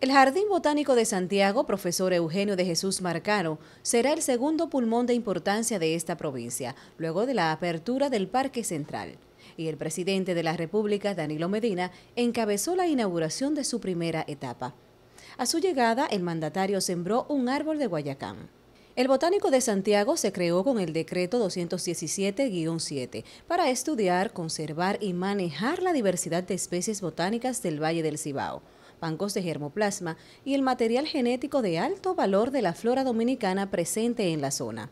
El Jardín Botánico de Santiago, profesor Eugenio de Jesús Marcano, será el segundo pulmón de importancia de esta provincia, luego de la apertura del Parque Central. Y el presidente de la República, Danilo Medina, encabezó la inauguración de su primera etapa. A su llegada, el mandatario sembró un árbol de Guayacán. El Botánico de Santiago se creó con el decreto 217-7 para estudiar, conservar y manejar la diversidad de especies botánicas del Valle del Cibao bancos de germoplasma y el material genético de alto valor de la flora dominicana presente en la zona.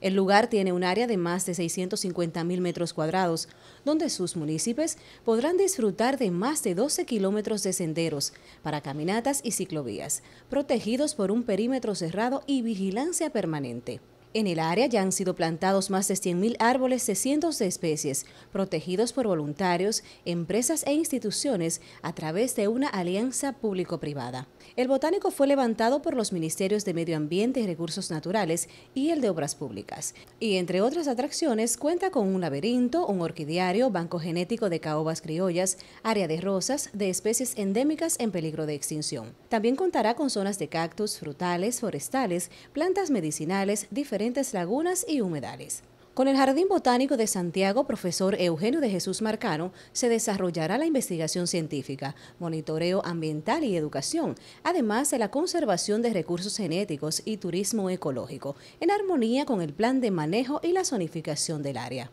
El lugar tiene un área de más de 650 metros cuadrados, donde sus municipios podrán disfrutar de más de 12 kilómetros de senderos para caminatas y ciclovías, protegidos por un perímetro cerrado y vigilancia permanente. En el área ya han sido plantados más de 100.000 árboles de cientos de especies, protegidos por voluntarios, empresas e instituciones a través de una alianza público-privada. El botánico fue levantado por los Ministerios de Medio Ambiente y Recursos Naturales y el de Obras Públicas. Y entre otras atracciones, cuenta con un laberinto, un orquidiario, banco genético de caobas criollas, área de rosas, de especies endémicas en peligro de extinción. También contará con zonas de cactus, frutales, forestales, plantas medicinales, diferentes lagunas y humedales. Con el Jardín Botánico de Santiago, profesor Eugenio de Jesús Marcano, se desarrollará la investigación científica, monitoreo ambiental y educación, además de la conservación de recursos genéticos y turismo ecológico, en armonía con el plan de manejo y la zonificación del área.